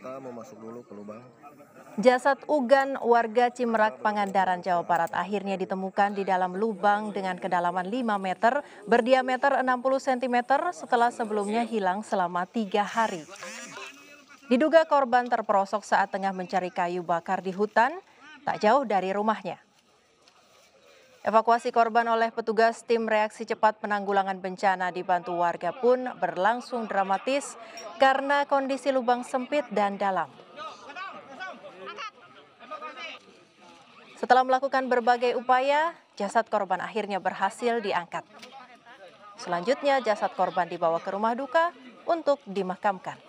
kita mau masuk dulu ke lubang. Jasad Ugan warga Cimerak Pangandaran Jawa Barat akhirnya ditemukan di dalam lubang dengan kedalaman 5 meter berdiameter 60 cm setelah sebelumnya hilang selama tiga hari. Diduga korban terperosok saat tengah mencari kayu bakar di hutan tak jauh dari rumahnya. Evakuasi korban oleh petugas tim reaksi cepat penanggulangan bencana dibantu warga pun berlangsung dramatis karena kondisi lubang sempit dan dalam. Setelah melakukan berbagai upaya, jasad korban akhirnya berhasil diangkat. Selanjutnya jasad korban dibawa ke rumah duka untuk dimakamkan.